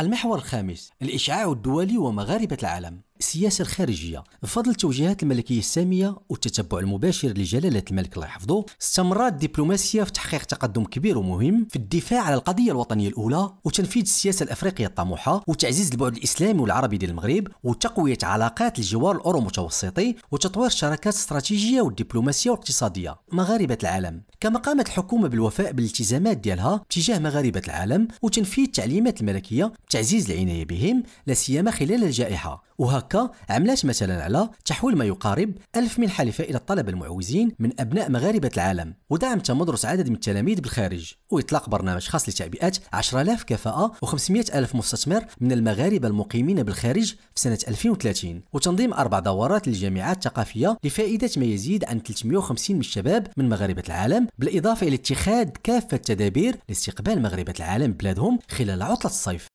المحور الخامس الإشعاع الدولي ومغاربة العالم السياسه الخارجيه بفضل التوجيهات الملكيه الساميه والتتبع المباشر لجلاله الملك الله يحفظه استمرت الدبلوماسيه في تحقيق تقدم كبير ومهم في الدفاع على القضيه الوطنيه الاولى وتنفيذ السياسه الافريقيه الطموحه وتعزيز البعد الاسلامي والعربي للمغرب وتقويه علاقات الجوار الاورو المتوسطي وتطوير شراكات استراتيجية والدبلوماسيه والاقتصاديه مغاربه العالم كما قامت الحكومه بالوفاء بالالتزامات ديالها تجاه مغاربه العالم وتنفيذ التعليمات الملكيه بتعزيز العنايه بهم لا سيما خلال الجائحه وهكذا هكا عملات مثلا على تحويل ما يقارب ألف من حلفاء إلى الطلبة المعوزين من أبناء مغاربة العالم ودعم تمدرس عدد من التلاميذ بالخارج وإطلاق برنامج خاص لتعبئة 10000 كفاءة و500 ألف مستثمر من المغاربة المقيمين بالخارج في سنة 2030 وتنظيم أربع دورات للجامعات الثقافية لفائدة ما يزيد عن 350 من الشباب من مغاربة العالم بالإضافة إلى اتخاذ كافة التدابير لاستقبال مغاربة العالم بلادهم خلال عطلة الصيف